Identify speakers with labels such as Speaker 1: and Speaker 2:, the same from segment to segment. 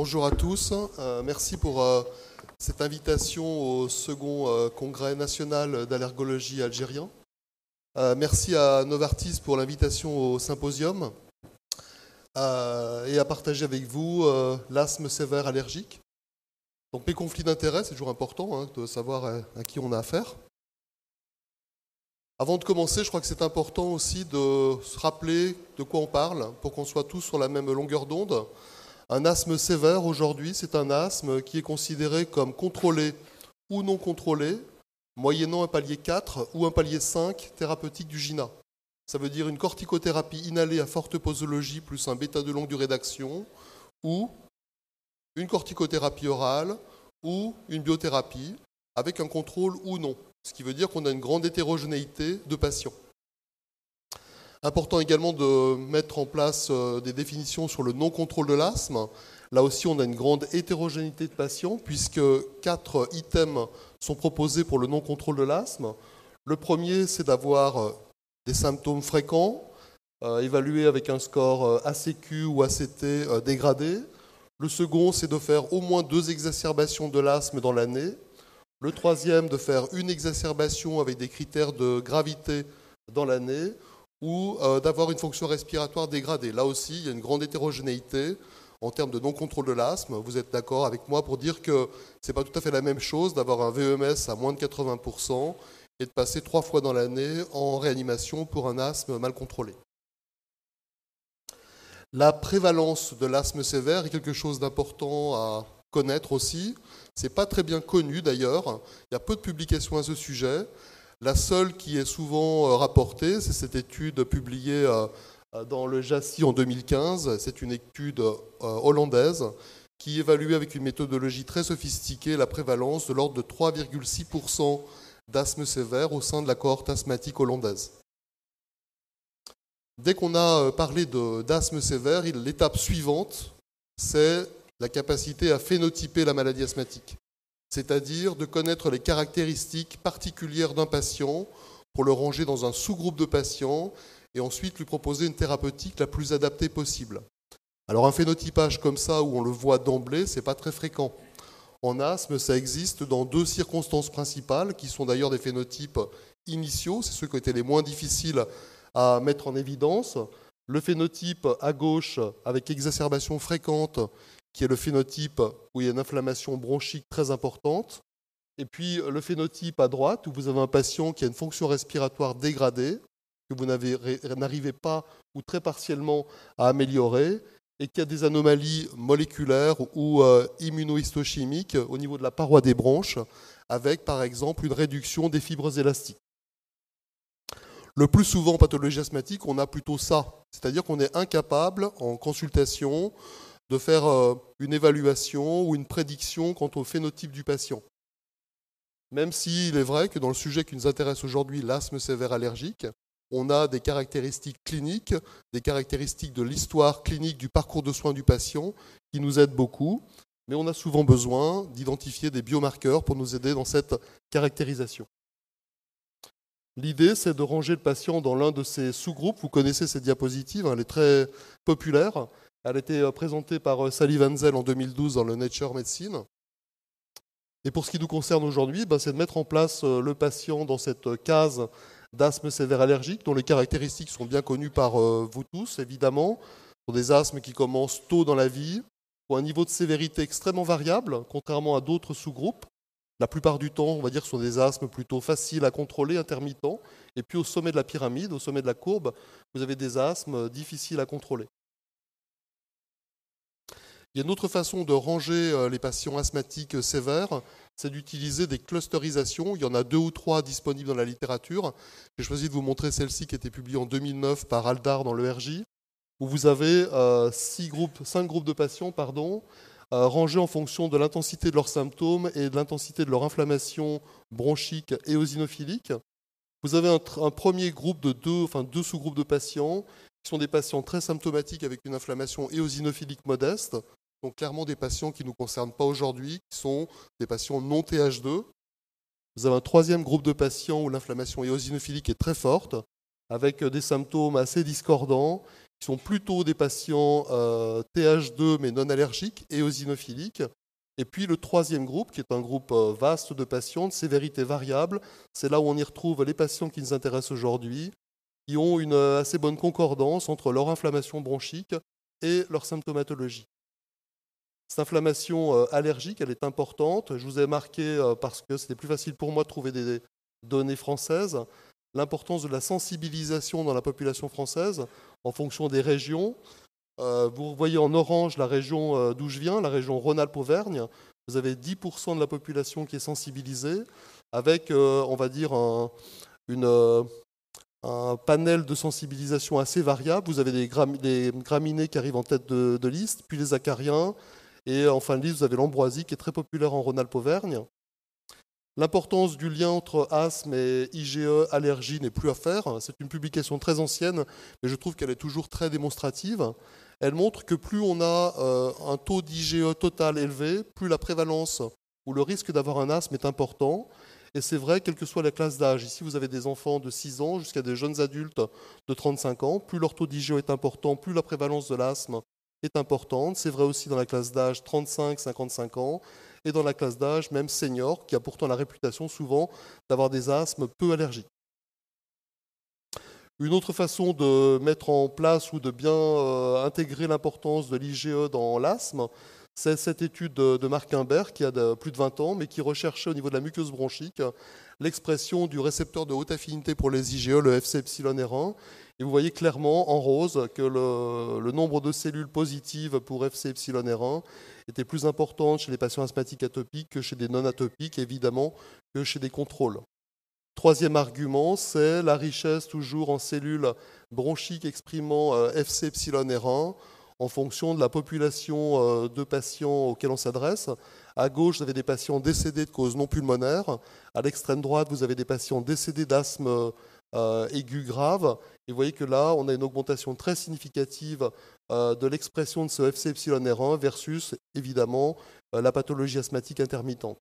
Speaker 1: Bonjour à tous, euh, merci pour euh, cette invitation au second euh, congrès national d'allergologie algérien. merci à Novartis pour l'invitation au symposium et à partager avec vous l'asthme sévère allergique. Donc les conflits d'intérêts, c'est toujours important hein, de savoir à, qui on a affaire. Avant de commencer, je crois que c'est important aussi de se rappeler de quoi on parle pour qu'on soit tous sur la même longueur d'onde. Un asthme sévère aujourd'hui, c'est un asthme qui est considéré comme contrôlé ou non contrôlé, moyennant un palier 4 ou un palier 5 thérapeutique du GINA. Ça veut dire une corticothérapie inhalée à forte posologie plus un bêta de longue durée d'action, ou une corticothérapie orale, ou une biothérapie, avec un contrôle ou non. Ce qui veut dire qu'on a une grande hétérogénéité de patients. Important également de mettre en place euh, des définitions sur le non-contrôle de l'asthme. Là aussi, on a une grande hétérogénéité de patients, puisque quatre items sont proposés pour le non-contrôle de l'asthme. Le premier, c'est d'avoir euh, des symptômes fréquents, euh, évalués avec un score ACQ ou ACT dégradé. Le second, c'est de faire au moins deux exacerbations de l'asthme dans l'année. Le troisième, de faire une exacerbation avec des critères de gravité dans l'année ou euh, d'avoir une fonction respiratoire dégradée. Là aussi, il y a une grande hétérogénéité en termes de non-contrôle de l'asthme. Vous êtes d'accord avec moi pour dire que ce n'est pas tout à fait la même chose d'avoir un VEMS à moins de 80% et de passer trois fois dans l'année en réanimation pour un asthme mal contrôlé. La prévalence de l'asthme sévère est quelque chose d'important à connaître aussi. C'est pas très bien connu d'ailleurs. Il y a peu de publications à ce sujet. La seule qui est souvent euh, rapportée, c'est cette étude publiée euh, euh, dans le JASI en 2015. C'est une étude hollandaise qui évaluait avec une méthodologie très sophistiquée la prévalence de l'ordre de 3,6% d'asthme sévère au sein de la cohorte asthmatique hollandaise. Dès qu'on a parlé d'asthme sévère, l'étape suivante, c'est la capacité à phénotyper la maladie asthmatique c'est-à-dire de connaître les caractéristiques particulières d'un patient pour le ranger dans un sous-groupe de patients et ensuite lui proposer une thérapeutique la plus adaptée possible. Alors un phénotypage comme ça où on le voit d'emblée, c'est pas très fréquent. En asthme, ça existe dans deux circonstances principales qui sont d'ailleurs des phénotypes initiaux, c'est ceux qui étaient les moins difficiles à mettre en évidence. Le phénotype à gauche avec exacerbation fréquente qui est le phénotype où il y a une inflammation bronchique très importante, et puis le phénotype à droite où vous avez un patient qui a une fonction respiratoire dégradée, que vous n'arrivez pas ou très partiellement à améliorer, et qui a des anomalies moléculaires ou euh, immunohistochimiques au niveau de la paroi des bronches, avec par exemple une réduction des fibres élastiques. Le plus souvent en pathologie asthmatique, on a plutôt ça, c'est-à-dire qu'on est incapable en consultation de faire euh, une évaluation ou une prédiction quant au phénotype du patient. Même s'il est vrai que dans le sujet qui nous intéresse aujourd'hui, l'asthme sévère allergique, on a des caractéristiques cliniques, des caractéristiques de l'histoire clinique du parcours de soins du patient qui nous aident beaucoup, mais on a souvent besoin d'identifier des biomarqueurs pour nous aider dans cette caractérisation. L'idée, c'est de ranger le patient dans l'un de ces sous-groupes. Vous connaissez cette diapositive, hein, elle est très populaire. Elle a été euh, présentée par euh, Sally Wenzel en 2012 dans le Nature Medicine. Et pour ce qui nous concerne aujourd'hui, bah, c'est de mettre en place euh, le patient dans cette case d'asthme sévère allergique, dont les caractéristiques sont bien connues par vous tous, évidemment. Ce sont des asthmes qui commencent tôt dans la vie, ont un niveau de sévérité extrêmement variable, contrairement à d'autres sous-groupes. La plupart du temps, on va dire, sont des asthmes plutôt faciles à contrôler, intermittents. Et puis au sommet de la pyramide, au sommet de la courbe, vous avez des asthmes difficiles à contrôler. Il y a une autre façon de ranger euh, les patients asthmatiques euh, sévères, c'est d'utiliser des clusterisations. Il y en a deux ou trois disponibles dans la littérature. J'ai choisi de vous montrer celle-ci qui a été publiée en 2009 par Aldar dans le RJ, où vous avez euh, cinq groupes de patients rangés en fonction de l'intensité de leurs symptômes et de l'intensité de leur inflammation bronchique et osinophilique. Vous avez un, premier groupe de deux, enfin deux sous-groupes de patients qui sont des patients très symptomatiques avec une inflammation éosinophilique modeste, donc clairement des patients qui ne nous concernent pas aujourd'hui, qui sont des patients non TH2. Nous avons un troisième groupe de patients où l'inflammation éosinophilique est très forte, avec euh, des symptômes assez discordants, qui sont plutôt des patients euh, TH2 mais non allergiques, et éosinophiliques. Et puis le troisième groupe, qui est un groupe euh, vaste de patients de sévérité variable, c'est là où on y retrouve les patients qui nous intéressent aujourd'hui, qui ont une assez bonne concordance entre leur inflammation bronchique et leur symptomatologie. Cette inflammation euh, allergique, elle est importante. Je vous ai marqué, euh, parce que c'était plus facile pour moi de trouver des données françaises, l'importance de la sensibilisation dans la population française en fonction des régions. Euh, vous voyez en orange la région d'où je viens, la région Rhône-Alpes-Auvergne. Vous avez 10% de la population qui est sensibilisée, avec, on va dire, un, panel de sensibilisation assez variable. Vous avez des, graminées qui arrivent en tête de liste, puis les acariens, et en fin de liste, vous avez l'ambroisie qui est très populaire en Rhône-Alpes-Auvergne. L'importance du lien entre asthme et IGE allergie n'est plus à faire. C'est une publication très ancienne, mais je trouve qu'elle est toujours très démonstrative. Elle montre que plus on a euh, un taux d'IGE total élevé, plus la prévalence ou le risque d'avoir un asthme est important. Et c'est vrai, quelle que soit la classe d'âge. Ici, vous avez des enfants de 6 ans jusqu'à des jeunes adultes de 35 ans. Plus leur taux d'IGE est important, plus la prévalence de l'asthme est importante. C'est vrai aussi dans la classe d'âge 35-55 ans et dans la classe d'âge même senior, qui a pourtant la réputation souvent d'avoir des asthmes peu allergiques. Une autre façon de mettre en place ou de bien euh, intégrer l'importance de l'IGE dans l'asthme, c'est cette étude de Mark Imbert qui a plus de 20 ans, mais qui recherchait au niveau de la muqueuse bronchique l'expression du récepteur de haute affinité pour les IgE, le r 1 Et vous voyez clairement en rose que le, nombre de cellules positives pour r 1 était plus important chez les patients asthmatiques atopiques que chez des non-atopiques, évidemment, que chez des contrôles. Troisième argument, c'est la richesse toujours en cellules bronchiques exprimant euh, r 1 en fonction de la population euh, de patients auxquels on s'adresse. À gauche, vous avez des patients décédés de causes non pulmonaires. À l'extrême droite, vous avez des patients décédés d'asthme euh, aigu grave. Et vous voyez que là, on a une augmentation très significative euh, de l'expression de ce r 1 versus, évidemment, la pathologie asthmatique intermittente.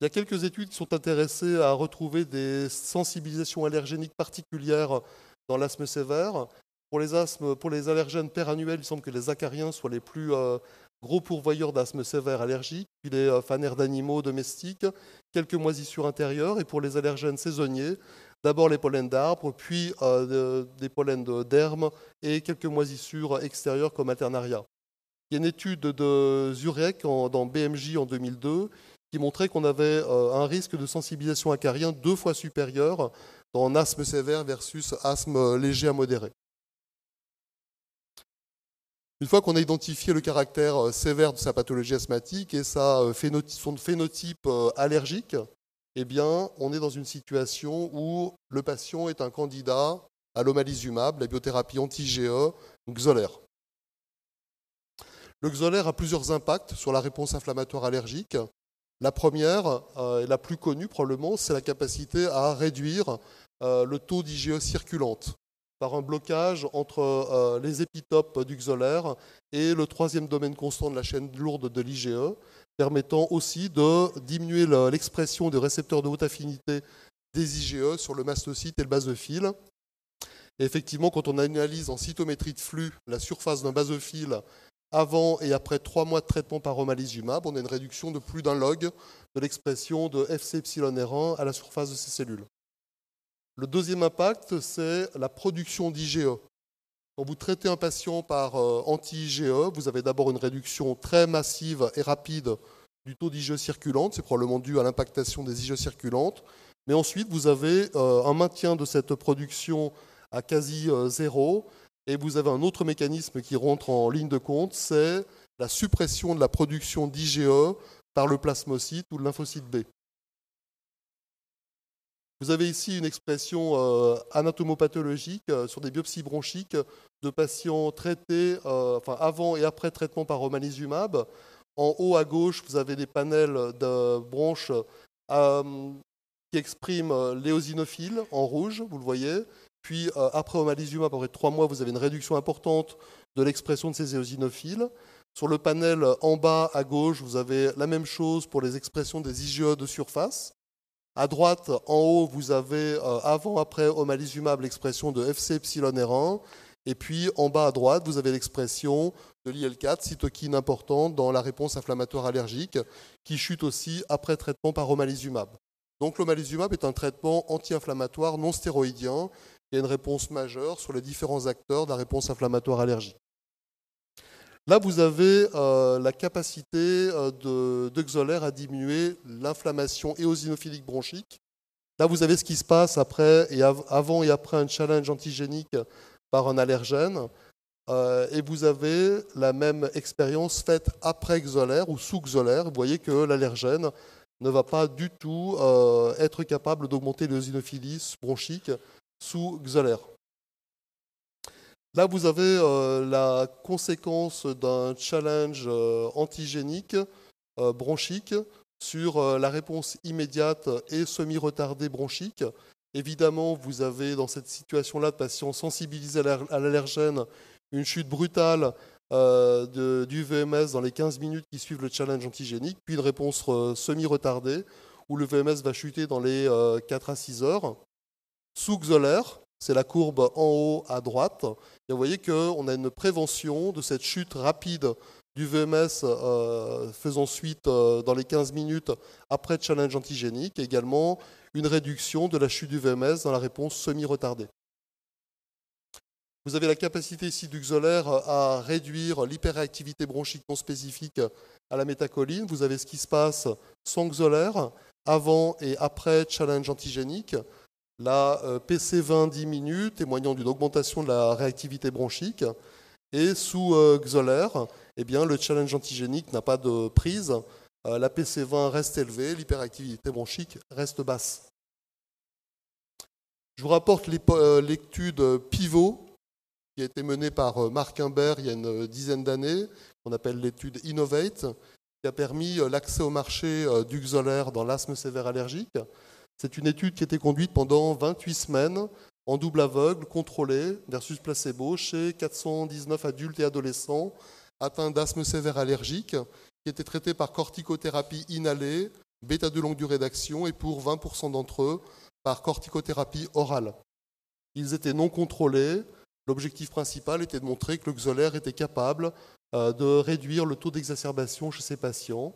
Speaker 1: Il y a quelques études qui sont intéressées à retrouver des sensibilisations allergéniques particulières dans l'asthme sévère. Pour les pour les allergènes perannuels, il semble que les acariens soient les plus euh, gros pourvoyeurs d'asthme sévère allergique, puis les euh, d'animaux domestiques, quelques moisissures intérieures, et pour les allergènes saisonniers, d'abord les pollens d'arbres, puis euh, des pollens d'herbes et quelques moisissures extérieures comme alternaria. Il y a une étude de Zurek dans BMJ en 2002 qui montrait qu'on avait euh, un risque de sensibilisation acarienne deux fois supérieur dans asthme sévère versus asthme léger à modéré. Une fois qu'on a identifié le caractère euh, sévère de sa pathologie asthmatique et euh, son phénotype euh, allergique, eh bien, on est dans une situation où le patient est un candidat à l'omalizumab, la biothérapie anti-GE, Xolair. Le Xolair a plusieurs impacts sur la réponse inflammatoire allergique. La première, et la plus connue probablement, c'est la capacité à réduire le taux d'IgE circulante par un blocage entre euh, les épitopes du xolaire et le troisième domaine constant de la chaîne lourde de l'IGE, permettant aussi de diminuer l'expression des récepteurs de haute affinité des IGE sur le mastocyte et le basophile. effectivement, quand on analyse en cytométrie de flux la surface d'un basophile avant et après trois mois de traitement par omalizumab, on a une réduction de plus d'un log de l'expression de FC1 à la surface de ces cellules. Le deuxième impact, c'est la production d'IGE. Quand vous traitez un patient par euh, anti-IGE, vous avez d'abord une réduction très massive et rapide du taux d'IGE circulante, c'est probablement dû à l'impactation des IGE circulantes, mais ensuite vous avez euh, un maintien de cette production à quasi euh, zéro, et vous avez un autre mécanisme qui rentre en ligne de compte, c'est la suppression de la production d'IGE par le plasmocyte ou le lymphocyte B. Vous avez ici une expression euh, anatomopathologique euh, sur des biopsies bronchiques de patients traités euh, enfin, avant et après traitement par omalizumab. En haut à gauche, vous avez des panels de bronches qui expriment l'éosinophile en rouge, vous le voyez. Puis après omalizumab, après trois mois, vous avez une réduction importante de l'expression de ces éosinophiles. Sur le panel en bas à gauche, vous avez la même chose pour les expressions des IgE de surface. À droite, en haut, vous avez euh, avant-après omalizumab l'expression de FC R1. Et puis en bas à droite, vous avez l'expression de l'IL4, cytokine importante dans la réponse inflammatoire allergique, qui chute aussi après traitement par omalizumab. Donc l'omalizumab est un traitement anti-inflammatoire non stéroïdien qui a une réponse majeure sur les différents acteurs de la réponse inflammatoire allergique. Là, vous avez euh, la capacité euh, de, Xolaire à diminuer l'inflammation éosinophilique bronchique. Là, vous avez ce qui se passe après et avant et après un challenge antigénique par un allergène. Euh, et vous avez la même expérience faite après Xolair ou sous Xolair. Vous voyez que l'allergène ne va pas du tout être capable d'augmenter l'éosinophilie bronchique sous Xolair. Là, vous avez euh, la conséquence d'un challenge euh, antigénique euh, bronchique sur la réponse immédiate et semi-retardée bronchique. Évidemment, vous avez dans cette situation-là de patients sensibilisés à l'allergène une chute brutale du VMS dans les 15 minutes qui suivent le challenge antigénique, puis une réponse semi-retardée où le VMS va chuter dans les 4 à 6 heures. Sous xolaire, c'est la courbe en haut à droite. vous voyez qu'on a une prévention de cette chute rapide du VMS euh, faisant suite euh, dans les 15 minutes après challenge antigénique, également une réduction de la chute du VMS dans la réponse semi-retardée. Vous avez la capacité ici du Xolaire euh, à réduire l'hyperactivité bronchique spécifique à la métacoline. Vous avez ce qui se passe sans Xolaire, avant et après challenge antigénique. La euh, PC20 diminue, témoignant d'une augmentation de la réactivité bronchique. Et sous euh, Xoler, eh bien, le challenge antigénique n'a pas de prise. Euh, la PC20 reste élevée, l'hyperactivité bronchique reste basse. Je vous rapporte l'étude pivot qui a été menée par Marc Imbert il y a une dizaine d'années, qu'on appelle l'étude Innovate, qui a permis l'accès au marché du XOLER dans l'asthme sévère allergique. C'est une étude qui a été conduite pendant 28 semaines en double aveugle, contrôlée, versus placebo, chez 419 adultes et adolescents atteints d'asthme sévère allergique, qui étaient traités par corticothérapie inhalée, bêta de longue durée d'action, et pour 20% d'entre eux, par corticothérapie orale. Ils étaient non contrôlés. L'objectif principal était de montrer que le xolaire était capable euh, de réduire le taux d'exacerbation chez ces patients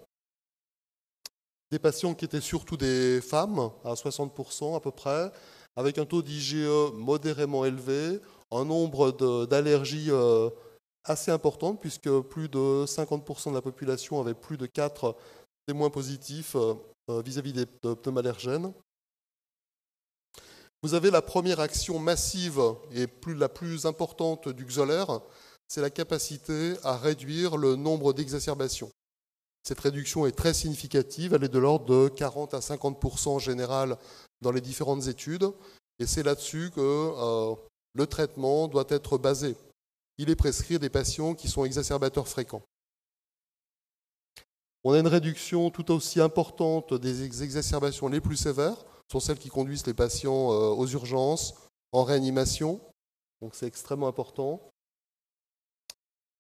Speaker 1: des patients qui étaient surtout des femmes, à 60% à peu près, avec un taux d'IgE modérément élevé, un nombre d'allergies euh, assez important, puisque plus de 50% de la population avait plus de 4 témoins positifs euh, euh, vis-à-vis des pneumallergènes. Vous avez la première action massive et la plus importante du xolaire, c'est la capacité à réduire le nombre d'exacerbations. Cette réduction est très significative, elle est de l'ordre de 40 à 50 en général dans les différentes études, et c'est là-dessus que euh, le traitement doit être basé. Il est prescrit des patients qui sont exacerbateurs fréquents. On a une réduction tout aussi importante des exacerbations les plus sévères, sont celles qui conduisent les patients euh, aux urgences, en réanimation, donc c'est extrêmement important.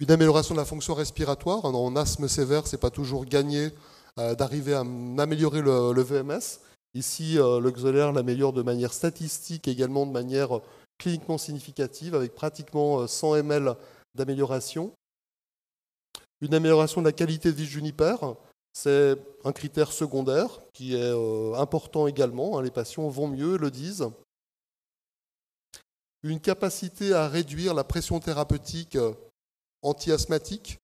Speaker 1: Une amélioration de la fonction respiratoire. En asthme sévère, ce n'est pas toujours gagné euh, d'arriver à améliorer le, VMS. Ici, euh, le l'améliore de manière statistique, et également de manière euh, cliniquement significative, avec pratiquement 100 ml d'amélioration. Une amélioration de la qualité de vie Juniper, c'est un critère secondaire qui est important également. Hein, les patients vont mieux, le disent. Une capacité à réduire la pression thérapeutique anti-asthmatique.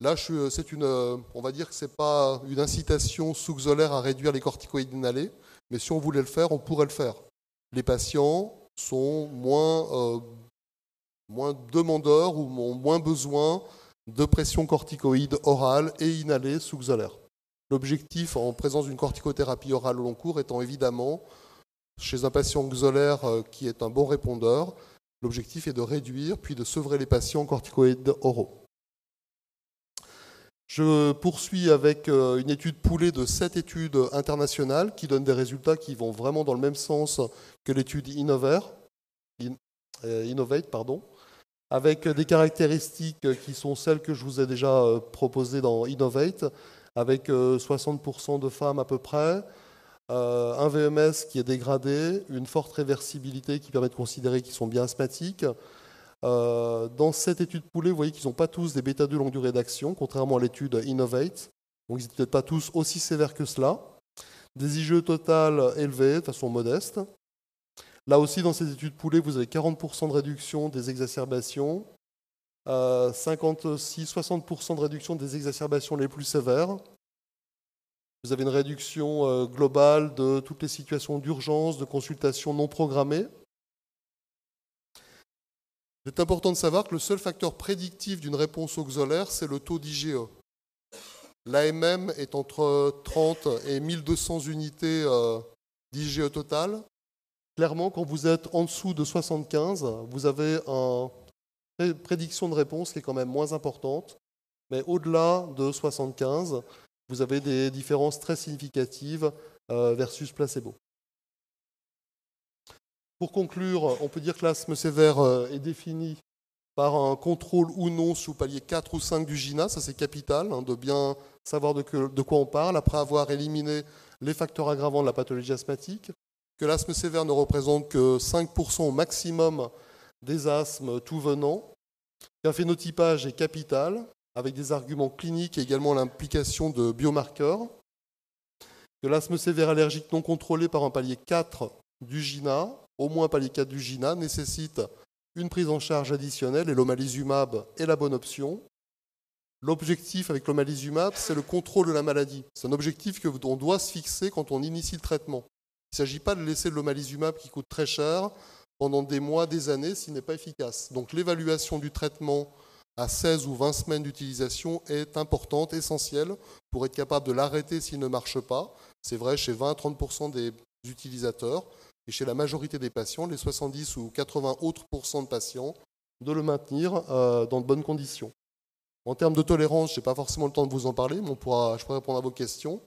Speaker 1: Là, euh, euh, on va dire que ce n'est pas une incitation sous-xolaire à réduire les corticoïdes inhalés, mais si on voulait le faire, on pourrait le faire. Les patients sont moins, euh, moins demandeurs ou ont moins besoin de pression corticoïde orale et inhalée sous-xolaire. L'objectif en présence d'une corticothérapie orale au long cours étant évidemment, chez un patient xolaire qui est un bon répondeur, L'objectif est de réduire puis de sevrer les patients corticoïdes oraux. Je poursuis avec euh, une étude poulée de 7 études internationales qui donnent des résultats qui vont vraiment dans le même sens que l'étude euh, Innovate, pardon, avec des caractéristiques qui sont celles que je vous ai déjà euh, proposées dans Innovate, avec 60% de femmes à peu près, euh, un VMS e qui est dégradé, une forte réversibilité qui permet de considérer qu'ils sont bien asthmatiques. Euh, dans cette étude poulet, vous voyez qu'ils n'ont pas tous des bêta de longue durée d'action, contrairement à l'étude Innovate. Donc ils n'étaient peut-être pas tous aussi sévères que cela. Des IGE total élevés, de façon modeste. Là aussi, dans cette étude poulet, vous avez 40% de réduction des exacerbations, euh, 60 de réduction des exacerbations les plus sévères. Vous avez une réduction euh, globale de toutes les situations d'urgence, de consultations non programmées. Il est important de savoir que le seul facteur prédictif d'une réponse auxolaire, c'est le taux d'IGE. L'AMM est entre 30 et 1200 unités euh, d'IGE total. Clairement, quand vous êtes en dessous de 75, vous avez une prédiction de réponse qui est quand même moins importante. Mais au-delà de 75, vous avez des différences très significatives euh, versus placebo. Pour conclure, on peut dire que l'asthme sévère euh, est défini par un contrôle ou non sous palier 4 ou 5 du GINA, ça c'est capital, hein, de bien savoir de, de, quoi on parle, après avoir éliminé les facteurs aggravants de la pathologie asthmatique, que l'asthme sévère ne représente que 5% au maximum des asthmes tout venant, qu'un phénotypage est capital, avec des arguments cliniques et également l'implication de biomarqueurs. De l'asthme sévère allergique non contrôlé par un palier 4 du GINA, au moins un palier 4 du GINA, nécessite une prise en charge additionnelle et l'omalizumab est la bonne option. L'objectif avec l'omalizumab, c'est le contrôle de la maladie. C'est un objectif que on doit se fixer quand on initie le traitement. Il ne s'agit pas de laisser l'omalizumab qui coûte très cher pendant des mois, des années, s'il n'est pas efficace. Donc l'évaluation du traitement à 16 ou 20 semaines d'utilisation est importante, essentielle, pour être capable de l'arrêter s'il ne marche pas. C'est vrai chez 20-30% des utilisateurs, et chez la majorité des patients, les 70 ou 80 autres de patients, de le maintenir euh, dans de bonnes conditions. En termes de tolérance, je n'ai pas forcément le temps de vous en parler, mais pourra, je pourrais répondre à vos questions.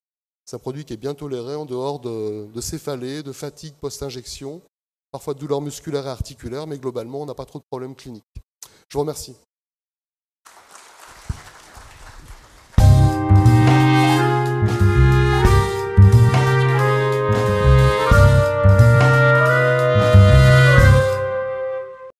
Speaker 1: C'est un produit qui est bien toléré en dehors de, de céphalées, de fatigue post-injection, parfois de douleurs musculaires et articulaires, mais globalement, on n'a pas trop de problèmes cliniques. Je vous remercie.